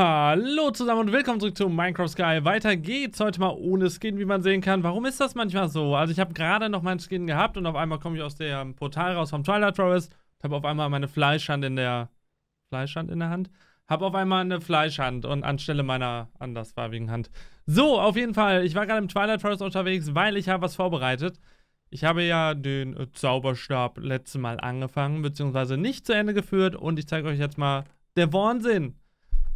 Hallo zusammen und willkommen zurück zu Minecraft Sky. Weiter geht's heute mal ohne Skin, wie man sehen kann. Warum ist das manchmal so? Also ich habe gerade noch meinen Skin gehabt und auf einmal komme ich aus dem ähm, Portal raus vom Twilight Forest und habe auf einmal meine Fleischhand in der... Fleischhand in der Hand? Habe auf einmal eine Fleischhand und anstelle meiner andersfarbigen Hand. So, auf jeden Fall. Ich war gerade im Twilight Forest unterwegs, weil ich habe was vorbereitet. Ich habe ja den Zauberstab letztes Mal angefangen, beziehungsweise nicht zu Ende geführt und ich zeige euch jetzt mal der Wahnsinn.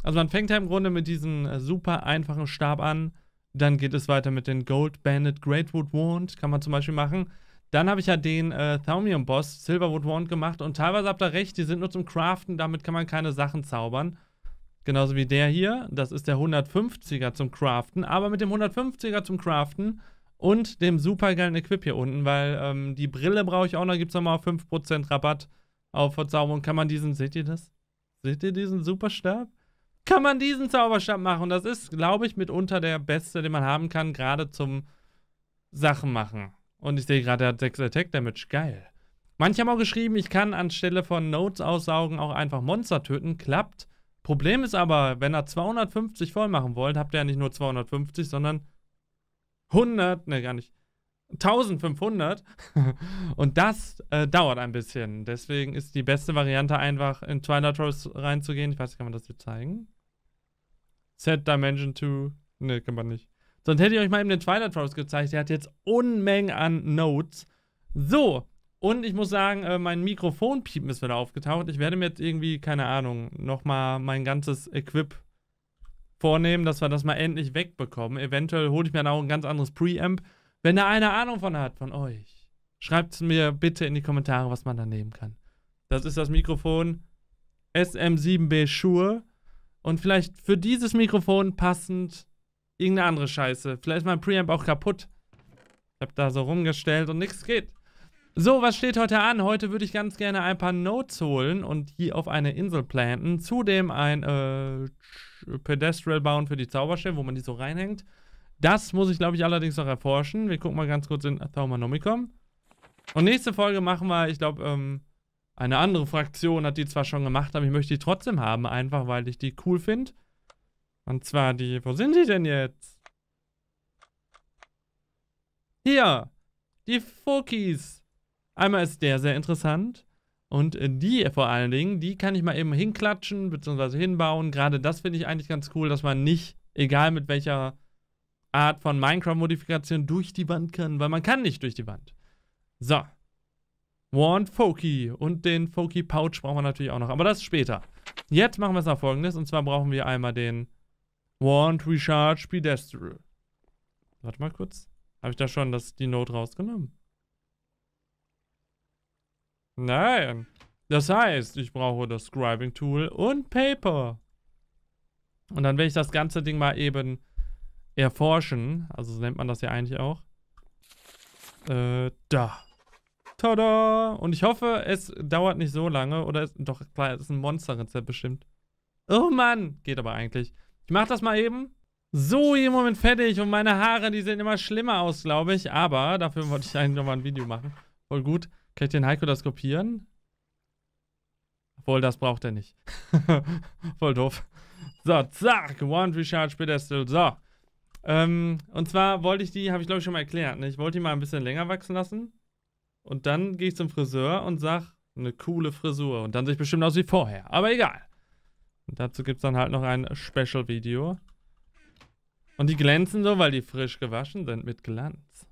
Also man fängt ja im Grunde mit diesem äh, super einfachen Stab an. Dann geht es weiter mit den Gold Bandit Greatwood Wand, kann man zum Beispiel machen. Dann habe ich ja den äh, Thaumium Boss Silverwood Wand gemacht und teilweise habt ihr recht, die sind nur zum Craften, damit kann man keine Sachen zaubern. Genauso wie der hier, das ist der 150er zum Craften, aber mit dem 150er zum Craften und dem supergeilen Equip hier unten, weil ähm, die Brille brauche ich auch noch, gibt es nochmal 5% Rabatt auf Verzauberung. Kann man diesen, seht ihr das? Seht ihr diesen Superstab? kann man diesen Zauberstab machen. das ist, glaube ich, mitunter der beste, den man haben kann, gerade zum Sachen machen. Und ich sehe gerade, er hat 6 Attack Damage. Geil. Manche haben auch geschrieben, ich kann anstelle von Notes aussaugen auch einfach Monster töten. Klappt. Problem ist aber, wenn ihr 250 voll machen wollt, habt ihr ja nicht nur 250, sondern 100, ne, gar nicht. 1500 und das äh, dauert ein bisschen. Deswegen ist die beste Variante einfach in Twilight Trolls reinzugehen. Ich weiß nicht, kann man das hier zeigen? Set Dimension 2. Ne, kann man nicht. Sonst hätte ich euch mal eben den Twilight Forest gezeigt. Der hat jetzt Unmengen an Notes. So, und ich muss sagen, äh, mein Mikrofonpiepen ist wieder aufgetaucht. Ich werde mir jetzt irgendwie, keine Ahnung, nochmal mein ganzes Equip vornehmen, dass wir das mal endlich wegbekommen. Eventuell hole ich mir dann auch ein ganz anderes Preamp. Wenn da eine Ahnung von hat, von euch, schreibt es mir bitte in die Kommentare, was man da nehmen kann. Das ist das Mikrofon SM7B Shure und vielleicht für dieses Mikrofon passend irgendeine andere Scheiße. Vielleicht ist mein Preamp auch kaputt. Ich habe da so rumgestellt und nichts geht. So, was steht heute an? Heute würde ich ganz gerne ein paar Notes holen und hier auf eine Insel planten. Zudem ein äh, Pedestral bauen für die Zauberstelle, wo man die so reinhängt. Das muss ich, glaube ich, allerdings noch erforschen. Wir gucken mal ganz kurz in Thaumanomicon. Und nächste Folge machen wir, ich glaube, ähm, eine andere Fraktion hat die zwar schon gemacht, aber ich möchte die trotzdem haben, einfach weil ich die cool finde. Und zwar die, wo sind die denn jetzt? Hier, die Fokis. Einmal ist der sehr interessant und die vor allen Dingen, die kann ich mal eben hinklatschen bzw. hinbauen. Gerade das finde ich eigentlich ganz cool, dass man nicht, egal mit welcher Art von Minecraft-Modifikation, durch die Wand kann, weil man kann nicht durch die Wand. So. Want Foki. Und den Foki Pouch brauchen wir natürlich auch noch. Aber das später. Jetzt machen wir es nach folgendes. Und zwar brauchen wir einmal den Want Recharge Pedestal. Warte mal kurz. Habe ich da schon das, die Note rausgenommen? Nein. Das heißt, ich brauche das Scribing Tool und Paper. Und dann werde ich das ganze Ding mal eben erforschen. Also so nennt man das ja eigentlich auch. Äh, da. Tada! Und ich hoffe, es dauert nicht so lange. Oder ist, doch, klar, es ist ein Monsterrezept bestimmt. Oh Mann! Geht aber eigentlich. Ich mach das mal eben. So, im Moment fertig. Und meine Haare, die sehen immer schlimmer aus, glaube ich. Aber dafür wollte ich eigentlich nochmal ein Video machen. Voll gut. Kann ich den Heiko das kopieren? Obwohl, das braucht er nicht. Voll doof. So, zack. One Recharge Pedestal. So. Ähm, und zwar wollte ich die, habe ich glaube ich schon mal erklärt, ne? ich wollte die mal ein bisschen länger wachsen lassen. Und dann gehe ich zum Friseur und sage, eine coole Frisur. Und dann sehe ich bestimmt aus wie vorher. Aber egal. Und dazu gibt es dann halt noch ein Special-Video. Und die glänzen so, weil die frisch gewaschen sind mit Glanz.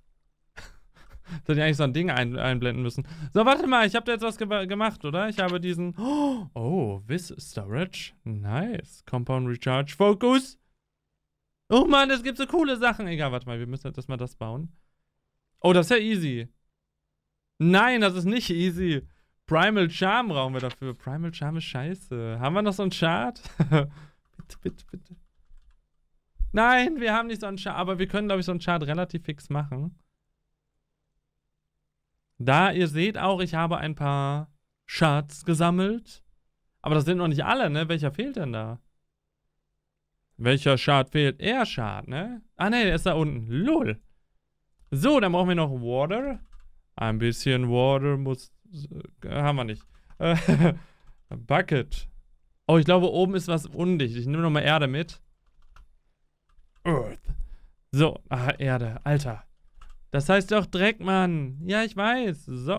Das hätte ich eigentlich so ein Ding ein einblenden müssen. So, warte mal, ich habe da jetzt was ge gemacht, oder? Ich habe diesen... Oh, Vis Storage. Nice. Compound Recharge Focus. Oh Mann, es gibt so coole Sachen. Egal, warte mal, wir müssen jetzt erstmal das bauen. Oh, das ist ja easy. Nein, das ist nicht easy. Primal Charm brauchen wir dafür. Primal Charm ist scheiße. Haben wir noch so einen Chart? bitte, bitte, bitte. Nein, wir haben nicht so einen Chart. Aber wir können, glaube ich, so einen Chart relativ fix machen. Da, ihr seht auch, ich habe ein paar Charts gesammelt. Aber das sind noch nicht alle, ne? Welcher fehlt denn da? Welcher Chart fehlt? Er Chart, ne? Ah, ne, der ist da unten. Lol. So, dann brauchen wir noch Water. Ein bisschen Water muss... Äh, haben wir nicht. Äh, Bucket. Oh, ich glaube, oben ist was undicht. Ich nehme nochmal Erde mit. Earth. So, ah, Erde. Alter. Das heißt doch Dreck, Mann. Ja, ich weiß. So.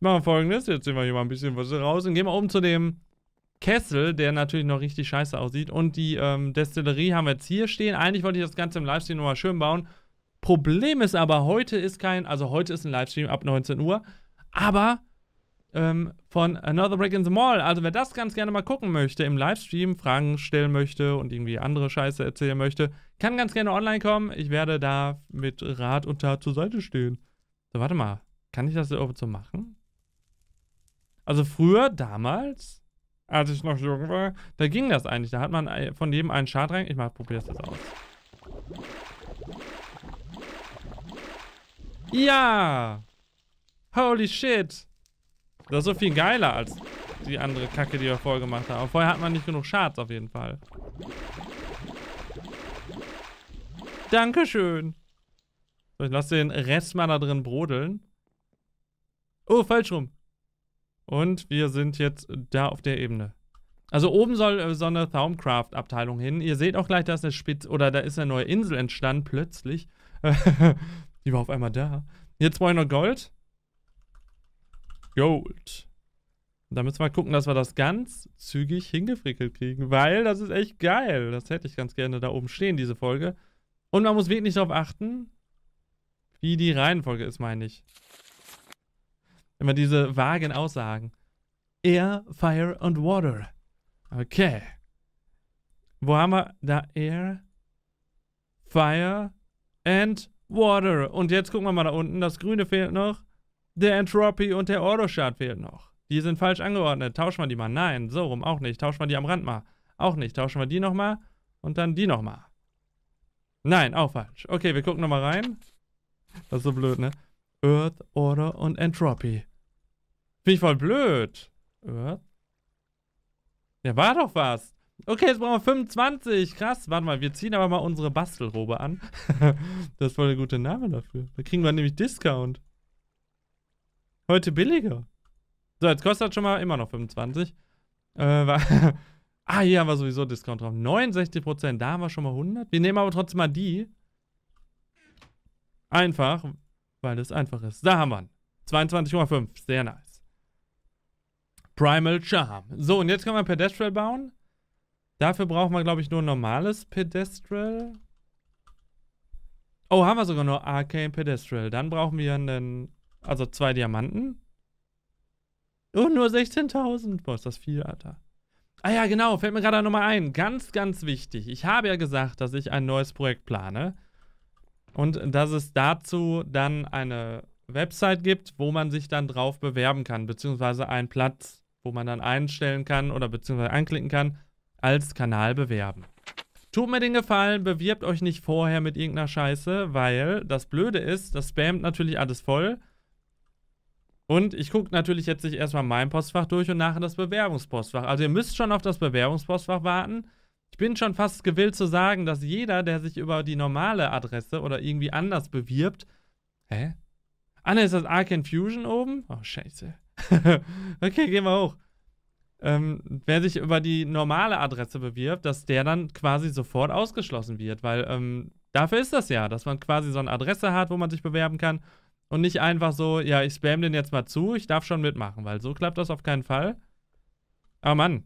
machen wir folgendes. Jetzt sehen wir hier mal ein bisschen was raus und gehen wir oben zu dem Kessel, der natürlich noch richtig scheiße aussieht. Und die ähm, Destillerie haben wir jetzt hier stehen. Eigentlich wollte ich das Ganze im Livestream nochmal schön bauen. Problem ist aber, heute ist kein, also heute ist ein Livestream ab 19 Uhr, aber ähm, von Another Break in the Mall. Also wer das ganz gerne mal gucken möchte, im Livestream Fragen stellen möchte und irgendwie andere Scheiße erzählen möchte, kann ganz gerne online kommen. Ich werde da mit Rat und Tat zur Seite stehen. So, warte mal. Kann ich das so machen? Also früher, damals, als ich noch jung war, da ging das eigentlich. Da hat man äh, von jedem einen Schad rein. Ich mal probiere das jetzt aus. Ja! Holy shit! Das ist so viel geiler als die andere Kacke, die wir vorher gemacht haben. Aber vorher hat man nicht genug Schaden auf jeden Fall. Dankeschön. So, ich lasse den Rest mal da drin brodeln. Oh, falsch rum. Und wir sind jetzt da auf der Ebene. Also oben soll äh, so eine Thaumcraft-Abteilung hin. Ihr seht auch gleich, da ist eine Spitz oder da ist eine neue Insel entstanden, plötzlich. Die war auf einmal da. Jetzt wollen wir Gold. Gold. Da müssen wir mal gucken, dass wir das ganz zügig hingefrickelt kriegen, weil das ist echt geil. Das hätte ich ganz gerne da oben stehen, diese Folge. Und man muss wirklich darauf achten, wie die Reihenfolge ist, meine ich. Immer diese vagen Aussagen. Air, Fire und Water. Okay. Wo haben wir da Air, Fire and Water. Und jetzt gucken wir mal da unten. Das Grüne fehlt noch. Der Entropy und der Ordoshard fehlt noch. Die sind falsch angeordnet. Tauschen wir die mal. Nein, so rum auch nicht. Tauschen wir die am Rand mal. Auch nicht. Tauschen wir die nochmal und dann die nochmal. Nein, auch falsch. Okay, wir gucken nochmal rein. Das ist so blöd, ne? Earth, Order und Entropy. Finde ich voll blöd. Earth? Ja, war doch was. Okay, jetzt brauchen wir 25. Krass. Warte mal, wir ziehen aber mal unsere Bastelrobe an. das ist voll der gute Name dafür. Da kriegen wir nämlich Discount. Heute billiger. So, jetzt kostet das schon mal immer noch 25. Äh, ah, hier haben wir sowieso Discount drauf. 69%, da haben wir schon mal 100. Wir nehmen aber trotzdem mal die. Einfach, weil das einfach ist. Da haben wir ihn. 22,5. Sehr nice. Primal Charm. So, und jetzt können wir Pedestrian bauen. Dafür brauchen wir, glaube ich, nur ein normales Pedestrial. Oh, haben wir sogar nur Arcane Pedestrial. Dann brauchen wir einen, also zwei Diamanten. Oh, nur 16.000. Boah, ist das viel, Alter. Ah ja, genau, fällt mir gerade nochmal ein. Ganz, ganz wichtig. Ich habe ja gesagt, dass ich ein neues Projekt plane. Und dass es dazu dann eine Website gibt, wo man sich dann drauf bewerben kann, beziehungsweise einen Platz, wo man dann einstellen kann oder beziehungsweise anklicken kann, als Kanal bewerben. Tut mir den Gefallen, bewirbt euch nicht vorher mit irgendeiner Scheiße, weil das Blöde ist, das spammt natürlich alles voll. Und ich gucke natürlich jetzt nicht erstmal mein Postfach durch und nachher das Bewerbungspostfach. Also ihr müsst schon auf das Bewerbungspostfach warten. Ich bin schon fast gewillt zu sagen, dass jeder, der sich über die normale Adresse oder irgendwie anders bewirbt. Hä? Ah, ne, ist das Arcane Fusion oben? Oh, scheiße. okay, gehen wir hoch ähm, wer sich über die normale Adresse bewirbt, dass der dann quasi sofort ausgeschlossen wird, weil ähm, dafür ist das ja, dass man quasi so eine Adresse hat, wo man sich bewerben kann und nicht einfach so, ja, ich spam den jetzt mal zu, ich darf schon mitmachen, weil so klappt das auf keinen Fall. Aber ah, Mann,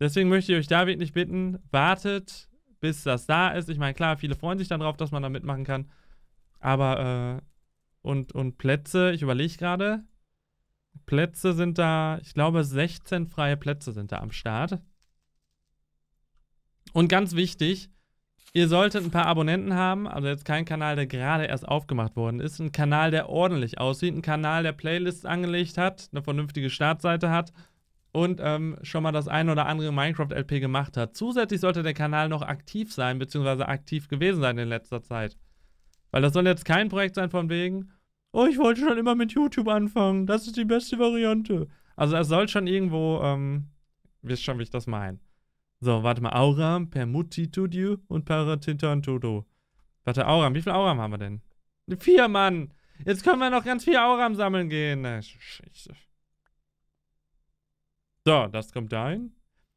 deswegen möchte ich euch da wirklich bitten, wartet, bis das da ist. Ich meine, klar, viele freuen sich dann drauf, dass man da mitmachen kann, aber äh, und, und Plätze, ich überlege gerade, Plätze sind da, ich glaube 16 freie Plätze sind da am Start. Und ganz wichtig, ihr solltet ein paar Abonnenten haben, also jetzt kein Kanal, der gerade erst aufgemacht worden ist, ein Kanal, der ordentlich aussieht, ein Kanal, der Playlists angelegt hat, eine vernünftige Startseite hat und ähm, schon mal das ein oder andere Minecraft-LP gemacht hat. Zusätzlich sollte der Kanal noch aktiv sein, beziehungsweise aktiv gewesen sein in letzter Zeit. Weil das soll jetzt kein Projekt sein von wegen, oh, ich wollte schon immer mit YouTube anfangen. Das ist die beste Variante. Also er soll schon irgendwo, ähm, wisst schon, wie ich das meine. So, warte mal, Auram, Permutitudio und Paratintantudo. Warte, Auram, wie viel Auram haben wir denn? Vier, Mann! Jetzt können wir noch ganz viel Auram sammeln gehen. Na, Scheiße. So, das kommt dahin.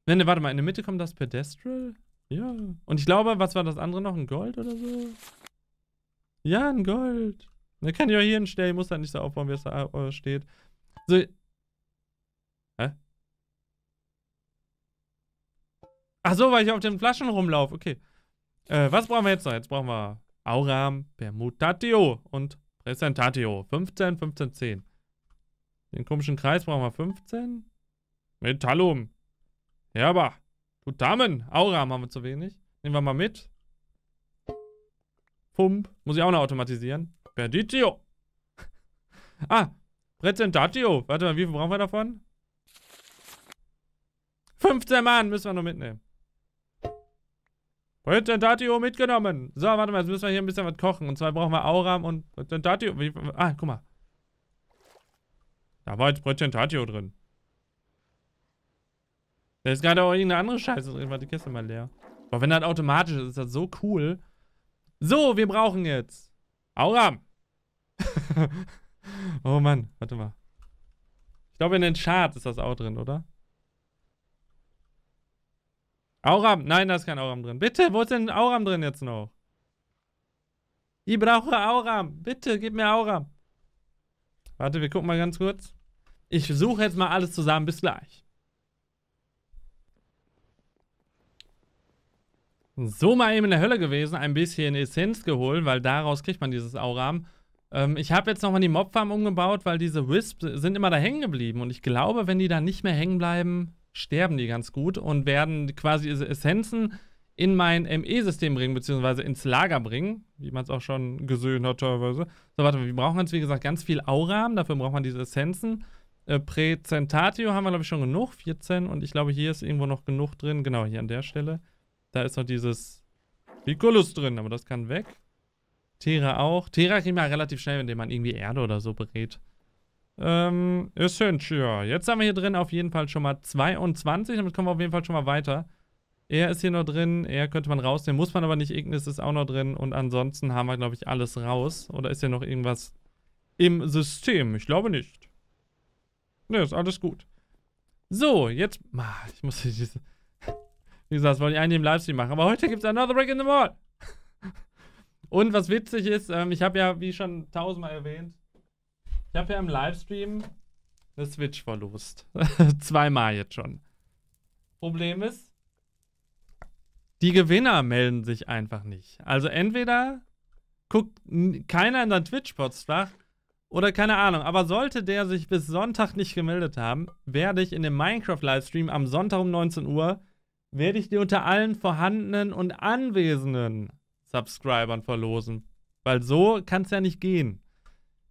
Ne, ne, warte mal, in der Mitte kommt das Pedestral. Ja. Und ich glaube, was war das andere noch? Ein Gold oder so? Ja, ein Gold. Da kann ich auch hier hinstellen, ich muss da halt nicht so aufbauen, wie es da steht. So. Hä? Ach so, weil ich auf den Flaschen rumlaufe. Okay. Äh, was brauchen wir jetzt noch? Jetzt brauchen wir Auram, Permutatio und Präsentatio. 15, 15, 10. Den komischen Kreis brauchen wir 15. Metallum. Herber. Tutamen. Auram haben wir zu wenig. Nehmen wir mal mit. Pump. Muss ich auch noch automatisieren. Perditio. ah, Präsentatio. Warte mal, wie viel brauchen wir davon? 15 Mann müssen wir noch mitnehmen. Präsentatio mitgenommen. So, warte mal, jetzt müssen wir hier ein bisschen was kochen. Und zwar brauchen wir Auram und Präsentatio. Ah, guck mal. Da war jetzt Präsentatio drin. Da ist gerade auch irgendeine andere Scheiße drin. Warte, die Kiste mal leer. Aber wenn das automatisch ist, ist das so cool. So, wir brauchen jetzt Auram! oh Mann, warte mal. Ich glaube, in den Charts ist das auch drin, oder? Auram! Nein, da ist kein Auram drin. Bitte, wo ist denn Auram drin jetzt noch? Ich brauche Auram. Bitte, gib mir Auram. Warte, wir gucken mal ganz kurz. Ich suche jetzt mal alles zusammen. Bis gleich. So mal eben in der Hölle gewesen, ein bisschen Essenz geholt, weil daraus kriegt man dieses Auram. Ähm, ich habe jetzt nochmal die Mobfarm umgebaut, weil diese Wisps sind immer da hängen geblieben. Und ich glaube, wenn die da nicht mehr hängen bleiben, sterben die ganz gut und werden quasi diese Essenzen in mein ME-System bringen, beziehungsweise ins Lager bringen, wie man es auch schon gesehen hat teilweise. So, warte, mal, wir brauchen jetzt, wie gesagt, ganz viel Auram, dafür braucht man diese Essenzen. Äh, Präzentatio haben wir, glaube ich, schon genug, 14. Und ich glaube, hier ist irgendwo noch genug drin, genau hier an der Stelle. Da ist noch dieses Picolus drin, aber das kann weg. Terra auch. Terra kriegen wir relativ schnell, indem man irgendwie Erde oder so berät. Ähm, Essentia. Jetzt haben wir hier drin auf jeden Fall schon mal 22. Damit kommen wir auf jeden Fall schon mal weiter. Er ist hier noch drin. Er könnte man rausnehmen. Muss man aber nicht. Ignis ist auch noch drin. Und ansonsten haben wir, glaube ich, alles raus. Oder ist hier noch irgendwas im System? Ich glaube nicht. Ne, ist alles gut. So, jetzt... Ah, ich muss diese... Wie gesagt, das wollte ich eigentlich im Livestream machen. Aber heute gibt es Another Break in the Mall. Und was witzig ist, ähm, ich habe ja, wie schon tausendmal erwähnt, ich habe ja im Livestream eine Switch verlost. Zweimal jetzt schon. Problem ist, die Gewinner melden sich einfach nicht. Also entweder guckt keiner in sein Twitch-Postfach oder keine Ahnung. Aber sollte der sich bis Sonntag nicht gemeldet haben, werde ich in dem Minecraft-Livestream am Sonntag um 19 Uhr werde ich die unter allen vorhandenen und anwesenden Subscribern verlosen. Weil so kann es ja nicht gehen.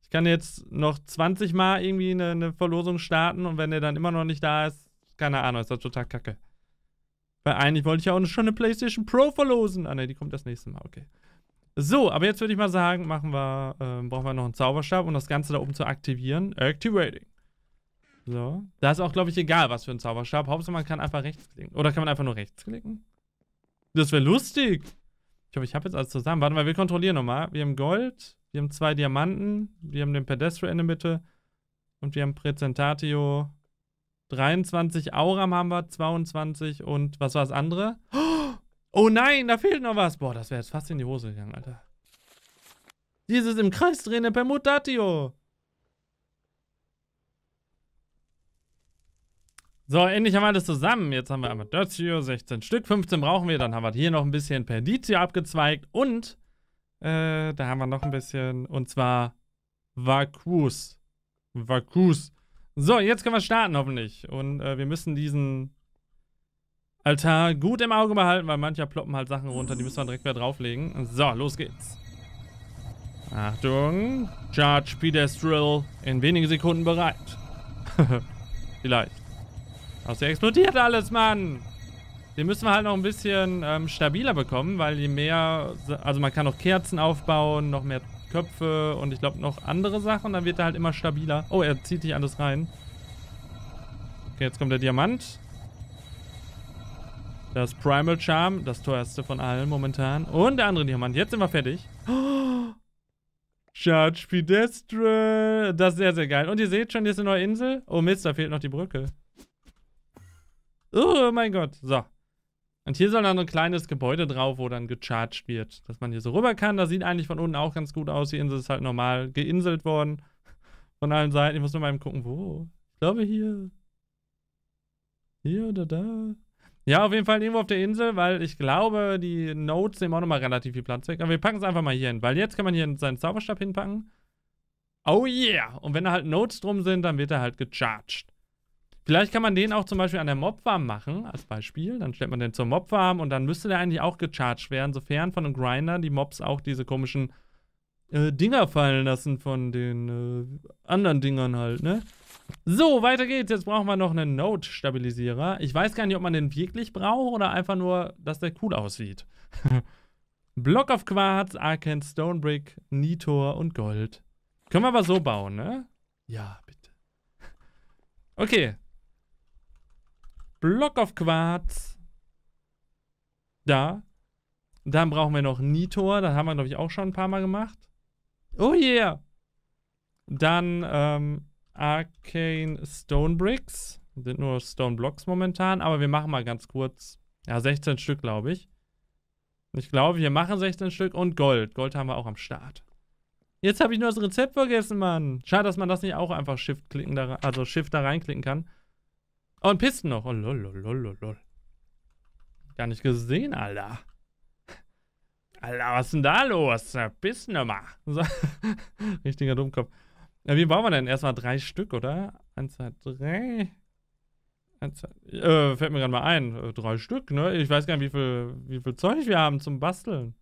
Ich kann jetzt noch 20 Mal irgendwie eine, eine Verlosung starten und wenn der dann immer noch nicht da ist, keine Ahnung, ist das total kacke. Weil eigentlich wollte ich ja auch schon eine PlayStation Pro verlosen. Ah ne, die kommt das nächste Mal, okay. So, aber jetzt würde ich mal sagen, machen wir, äh, brauchen wir noch einen Zauberstab, um das Ganze da oben zu aktivieren. Activating. So. Da ist auch, glaube ich, egal, was für ein Zauberstab. Hauptsache, man kann einfach rechts klicken. Oder kann man einfach nur rechts klicken? Das wäre lustig. Ich hoffe, ich habe jetzt alles zusammen. Warte mal, wir kontrollieren nochmal. Wir haben Gold, wir haben zwei Diamanten, wir haben den Pedestrian in der Mitte und wir haben Präsentatio 23, Auram haben wir, 22 und was war das andere? Oh, oh nein, da fehlt noch was. Boah, das wäre jetzt fast in die Hose gegangen, Alter. Dieses im Kreis drehende Permutatio. So, endlich haben wir alles zusammen. Jetzt haben wir Amadazio, 16 Stück, 15 brauchen wir. Dann haben wir hier noch ein bisschen Perditio abgezweigt und äh, da haben wir noch ein bisschen und zwar Vakus. Vakus. So, jetzt können wir starten hoffentlich. Und äh, wir müssen diesen Altar gut im Auge behalten, weil mancher ploppen halt Sachen runter, die müssen wir direkt wieder drauflegen. So, los geht's. Achtung, Charge Pedestrial in wenigen Sekunden bereit. Vielleicht. Also explodiert alles, Mann! Den müssen wir halt noch ein bisschen ähm, stabiler bekommen, weil je mehr... Also man kann noch Kerzen aufbauen, noch mehr Köpfe und ich glaube noch andere Sachen. Dann wird er halt immer stabiler. Oh, er zieht sich alles rein. Okay, jetzt kommt der Diamant. Das Primal Charm, das teuerste von allen momentan. Und der andere Diamant. Jetzt sind wir fertig. Charge Pedestre. Das ist sehr, sehr geil. Und ihr seht schon, hier ist eine neue Insel. Oh Mist, da fehlt noch die Brücke. Oh mein Gott. So. Und hier soll dann ein kleines Gebäude drauf, wo dann gecharged wird. Dass man hier so rüber kann. Das sieht eigentlich von unten auch ganz gut aus. Die Insel ist halt normal geinselt worden. Von allen Seiten. Ich muss nur mal gucken, wo. Ich glaube hier. Hier oder da. Ja, auf jeden Fall irgendwo auf der Insel, weil ich glaube, die Notes nehmen auch nochmal relativ viel Platz weg. Aber wir packen es einfach mal hier hin, weil jetzt kann man hier seinen Zauberstab hinpacken. Oh yeah! Und wenn da halt Notes drum sind, dann wird er halt gecharged. Vielleicht kann man den auch zum Beispiel an der Mobfarm machen, als Beispiel. Dann stellt man den zur Mobfarm und dann müsste der eigentlich auch gecharged werden, sofern von einem Grinder die Mobs auch diese komischen äh, Dinger fallen lassen von den äh, anderen Dingern halt, ne? So, weiter geht's. Jetzt brauchen wir noch einen Node-Stabilisierer. Ich weiß gar nicht, ob man den wirklich braucht oder einfach nur, dass der cool aussieht. Block of Quarz, Arcane, Stonebrick, Nitor und Gold. Können wir aber so bauen, ne? Ja, bitte. Okay, Block of Quarz. Da. Dann brauchen wir noch Nitor. Das haben wir, glaube ich, auch schon ein paar Mal gemacht. Oh yeah! Dann ähm, Arcane Stone Bricks. Sind nur Stone Blocks momentan, aber wir machen mal ganz kurz. Ja, 16 Stück, glaube ich. Ich glaube, wir machen 16 Stück und Gold. Gold haben wir auch am Start. Jetzt habe ich nur das Rezept vergessen, Mann. Schade, dass man das nicht auch einfach Shift klicken, da, also Shift da reinklicken kann. Oh, und Pisten noch. Oh, lol, lol, lol, lol. Gar nicht gesehen, Alter. Alter, was ist denn da los? Pisten nochmal. So. Richtiger Dummkopf. Ja, wie bauen wir denn? Erstmal drei Stück, oder? Eins, zwei, drei. Eins, zwei, äh, fällt mir gerade mal ein. Äh, drei Stück, ne? Ich weiß gar nicht, wie viel, wie viel Zeug wir haben zum Basteln.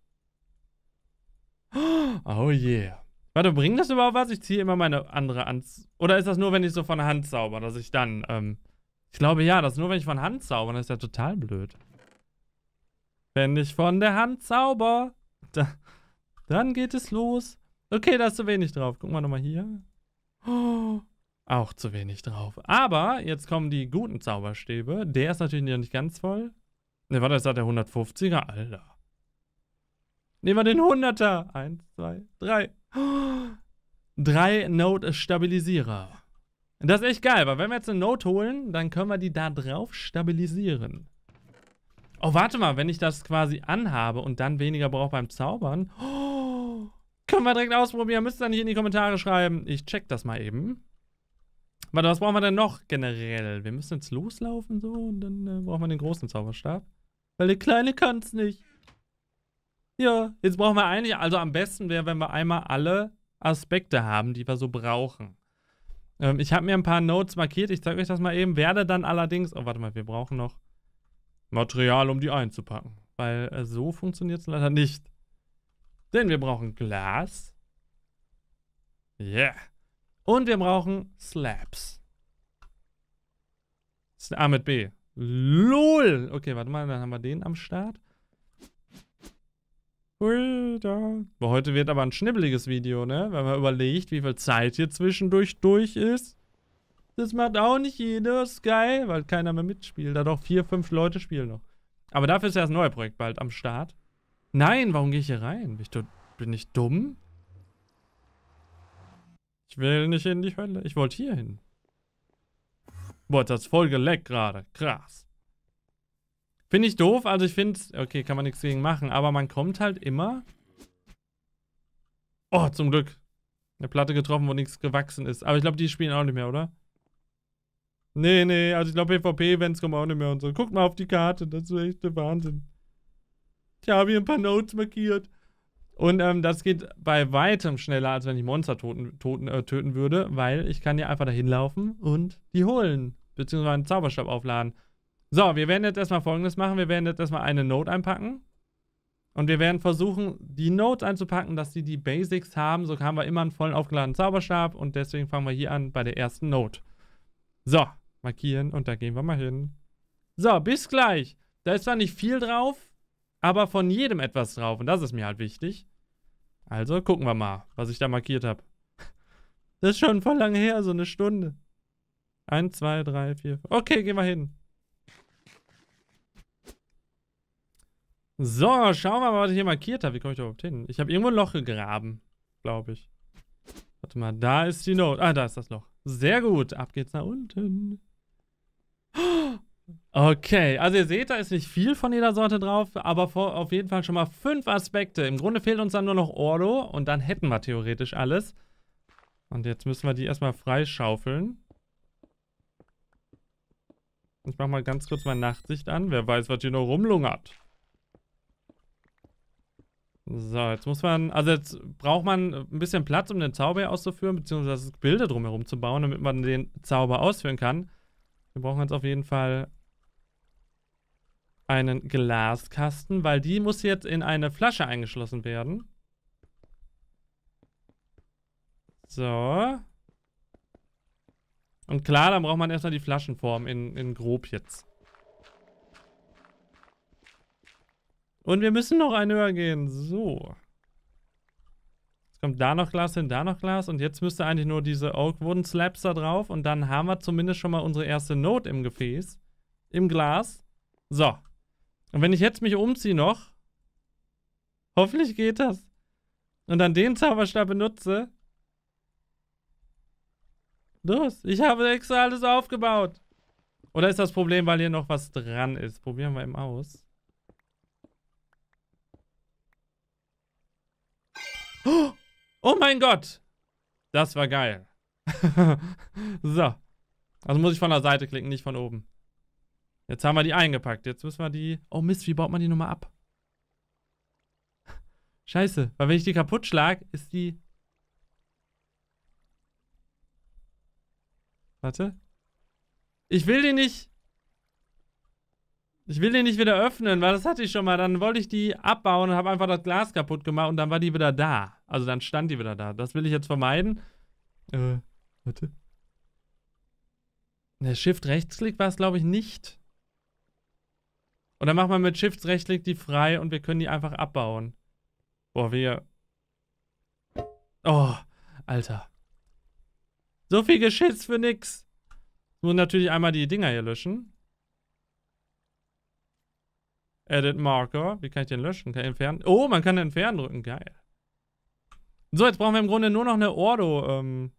Oh yeah. Warte, bringt das überhaupt was? Ich ziehe immer meine andere an. Oder ist das nur, wenn ich so von der Hand zauber, dass ich dann ähm, ich glaube ja, das nur wenn ich von Hand zauber, das ist ja total blöd. Wenn ich von der Hand zauber, da, dann geht es los. Okay, da ist zu wenig drauf. Gucken wir nochmal hier. Oh, auch zu wenig drauf. Aber jetzt kommen die guten Zauberstäbe. Der ist natürlich noch nicht ganz voll. Ne, warte, jetzt hat der 150er. Alter. Nehmen wir den 100er. Eins, zwei, drei. Oh, drei note stabilisierer das ist echt geil, weil wenn wir jetzt eine Note holen, dann können wir die da drauf stabilisieren. Oh, warte mal, wenn ich das quasi anhabe und dann weniger brauche beim Zaubern. Oh, können wir direkt ausprobieren, müsst ihr nicht in die Kommentare schreiben. Ich check das mal eben. Warte, was brauchen wir denn noch generell? Wir müssen jetzt loslaufen so und dann äh, brauchen wir den großen Zauberstab. Weil der kleine kann es nicht. Ja, jetzt brauchen wir eigentlich, also am besten wäre, wenn wir einmal alle Aspekte haben, die wir so brauchen. Ähm, ich habe mir ein paar Notes markiert, ich zeige euch das mal eben. Werde dann allerdings. Oh, warte mal, wir brauchen noch Material, um die einzupacken. Weil äh, so funktioniert es leider nicht. Denn wir brauchen Glas. Yeah. Und wir brauchen Slabs. A mit B. LOL! Okay, warte mal, dann haben wir den am Start. Ui, da. Heute wird aber ein schnibbeliges Video, ne? Wenn man überlegt, wie viel Zeit hier zwischendurch durch ist. Das macht auch nicht jeder, ist geil, weil keiner mehr mitspielt. Da doch vier, fünf Leute spielen noch. Aber dafür ist ja das neue Projekt bald am Start. Nein, warum gehe ich hier rein? Bin ich, bin ich dumm? Ich will nicht in die Hölle. Ich wollte hier hin. Boah, das ist voll geleckt gerade. Krass. Finde ich doof, also ich finde, okay, kann man nichts gegen machen, aber man kommt halt immer... Oh, zum Glück. Eine Platte getroffen, wo nichts gewachsen ist. Aber ich glaube, die spielen auch nicht mehr, oder? Nee, nee, also ich glaube, PvP-Events kommen auch nicht mehr und so. Guckt mal auf die Karte, das ist echt der Wahnsinn. Tja, habe hier ein paar Notes markiert. Und ähm, das geht bei weitem schneller, als wenn ich Monster toten, toten, äh, töten würde, weil ich kann ja einfach dahin laufen und die holen. Beziehungsweise einen Zauberstab aufladen. So, wir werden jetzt erstmal folgendes machen. Wir werden jetzt erstmal eine Note einpacken. Und wir werden versuchen, die Notes einzupacken, dass sie die Basics haben. So haben wir immer einen vollen aufgeladenen Zauberstab. Und deswegen fangen wir hier an bei der ersten Note. So, markieren und da gehen wir mal hin. So, bis gleich. Da ist zwar nicht viel drauf, aber von jedem etwas drauf. Und das ist mir halt wichtig. Also gucken wir mal, was ich da markiert habe. Das ist schon voll lange her, so eine Stunde. Eins, zwei, drei, vier. Okay, gehen wir hin. So, schauen wir mal, was ich hier markiert habe. Wie komme ich da überhaupt hin? Ich habe irgendwo ein Loch gegraben, glaube ich. Warte mal, da ist die Note. Ah, da ist das Loch. Sehr gut, ab geht's nach unten. Okay, also ihr seht, da ist nicht viel von jeder Sorte drauf, aber vor, auf jeden Fall schon mal fünf Aspekte. Im Grunde fehlt uns dann nur noch Ordo und dann hätten wir theoretisch alles. Und jetzt müssen wir die erstmal freischaufeln. Ich mach mal ganz kurz meine Nachtsicht an. Wer weiß, was hier noch rumlungert. So, jetzt muss man, also jetzt braucht man ein bisschen Platz, um den Zauber auszuführen, beziehungsweise das Bilder drumherum zu bauen, damit man den Zauber ausführen kann. Wir brauchen jetzt auf jeden Fall einen Glaskasten, weil die muss jetzt in eine Flasche eingeschlossen werden. So. Und klar, dann braucht man erstmal die Flaschenform in, in grob jetzt. Und wir müssen noch einen höher gehen. So. Jetzt kommt da noch Glas hin, da noch Glas. Und jetzt müsste eigentlich nur diese Oak Slabs da drauf. Und dann haben wir zumindest schon mal unsere erste Note im Gefäß. Im Glas. So. Und wenn ich jetzt mich umziehe noch. Hoffentlich geht das. Und dann den Zauberstab benutze. Los, ich habe extra alles aufgebaut. Oder ist das Problem, weil hier noch was dran ist? Probieren wir eben aus. Oh mein Gott. Das war geil. so. Also muss ich von der Seite klicken, nicht von oben. Jetzt haben wir die eingepackt. Jetzt müssen wir die... Oh Mist, wie baut man die nochmal ab? Scheiße, weil wenn ich die kaputt schlage, ist die... Warte. Ich will die nicht... Ich will die nicht wieder öffnen, weil das hatte ich schon mal. Dann wollte ich die abbauen und habe einfach das Glas kaputt gemacht und dann war die wieder da. Also dann stand die wieder da. Das will ich jetzt vermeiden. Äh, warte. Der Shift-Rechtsklick war es, glaube ich, nicht. Und dann machen wir mit Shift-Rechtsklick die frei und wir können die einfach abbauen. Boah, wir... Oh, Alter. So viel Geschiss für nix. Muss natürlich einmal die Dinger hier löschen. Edit Marker. Wie kann ich den löschen? Kann ich entfernen? Oh, man kann entfernen drücken. Geil. So, jetzt brauchen wir im Grunde nur noch eine Ordo. Ähm,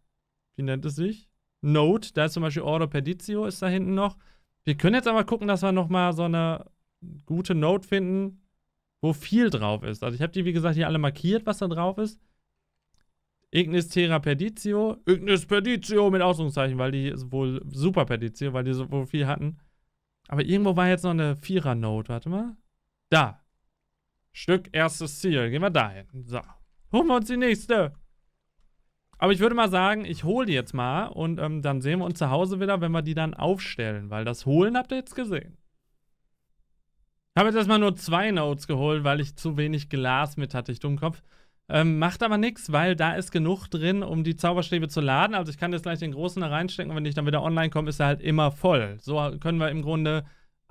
wie nennt es sich? Note. Da ist zum Beispiel Ordo Perditio ist da hinten noch. Wir können jetzt aber gucken, dass wir nochmal so eine gute Note finden, wo viel drauf ist. Also ich habe die, wie gesagt, hier alle markiert, was da drauf ist. Ignis Terra Perditio. Ignis Perditio mit Ausrufungszeichen, weil die wohl super Perditio, weil die so wohl viel hatten. Aber irgendwo war jetzt noch eine Vierer-Note. Warte mal. Da. Stück erstes Ziel. Gehen wir dahin. So. Holen wir uns die nächste. Aber ich würde mal sagen, ich hole die jetzt mal und ähm, dann sehen wir uns zu Hause wieder, wenn wir die dann aufstellen. Weil das Holen habt ihr jetzt gesehen. Ich habe jetzt erstmal nur zwei Notes geholt, weil ich zu wenig Glas mit hatte, ich Dummkopf. Ähm, macht aber nichts, weil da ist genug drin, um die Zauberstäbe zu laden. Also ich kann jetzt gleich den großen da reinstecken und wenn ich dann wieder online komme, ist er halt immer voll. So können wir im Grunde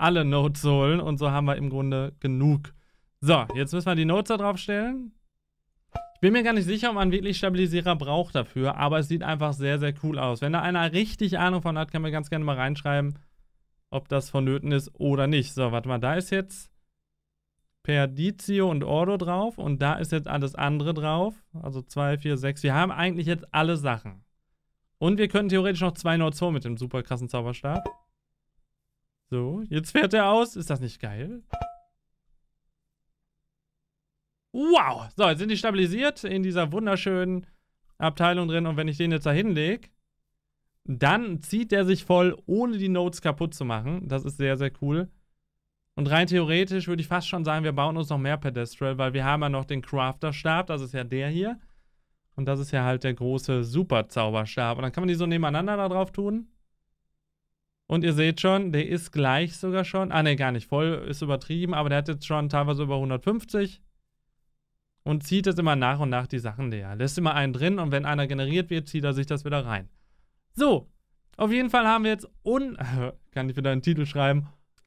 alle Notes holen und so haben wir im Grunde genug. So, jetzt müssen wir die Notes da drauf stellen. Ich bin mir gar nicht sicher, ob man wirklich Stabilisierer braucht dafür, aber es sieht einfach sehr, sehr cool aus. Wenn da einer richtig Ahnung von hat, kann man ganz gerne mal reinschreiben, ob das vonnöten ist oder nicht. So, warte mal, da ist jetzt Perdizio und Ordo drauf und da ist jetzt alles andere drauf. Also 2, 4, 6. Wir haben eigentlich jetzt alle Sachen. Und wir können theoretisch noch zwei Notes holen mit dem super krassen Zauberstab. So, jetzt fährt er aus. Ist das nicht geil? Wow! So, jetzt sind die stabilisiert in dieser wunderschönen Abteilung drin. Und wenn ich den jetzt da hinlege, dann zieht der sich voll, ohne die Notes kaputt zu machen. Das ist sehr, sehr cool. Und rein theoretisch würde ich fast schon sagen, wir bauen uns noch mehr Pedestrial, weil wir haben ja noch den Crafter-Stab. Das ist ja der hier. Und das ist ja halt der große Super-Zauberstab. Und dann kann man die so nebeneinander da drauf tun. Und ihr seht schon, der ist gleich sogar schon. Ah, ne, gar nicht voll, ist übertrieben, aber der hat jetzt schon teilweise über 150. Und zieht jetzt immer nach und nach die Sachen leer. Lässt immer einen drin und wenn einer generiert wird, zieht er sich das wieder rein. So, auf jeden Fall haben wir jetzt un... kann ich wieder einen Titel schreiben.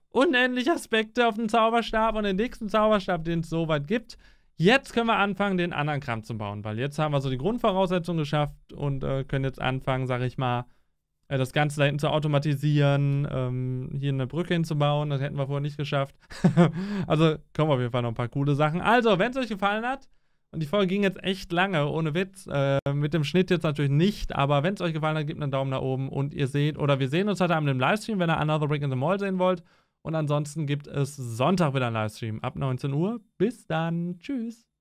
Unendliche Aspekte auf dem Zauberstab und den nächsten Zauberstab, den es soweit gibt. Jetzt können wir anfangen, den anderen Kram zu bauen, weil jetzt haben wir so die Grundvoraussetzung geschafft und äh, können jetzt anfangen, sag ich mal, äh, das Ganze da hinten zu automatisieren, ähm, hier eine Brücke hinzubauen, das hätten wir vorher nicht geschafft. also kommen auf jeden Fall noch ein paar coole Sachen. Also, wenn es euch gefallen hat, und die Folge ging jetzt echt lange, ohne Witz. Äh, mit dem Schnitt jetzt natürlich nicht, aber wenn es euch gefallen hat, gebt einen Daumen nach oben und ihr seht, oder wir sehen uns heute Abend im Livestream, wenn ihr Another Break in the Mall sehen wollt. Und ansonsten gibt es Sonntag wieder einen Livestream ab 19 Uhr. Bis dann. Tschüss.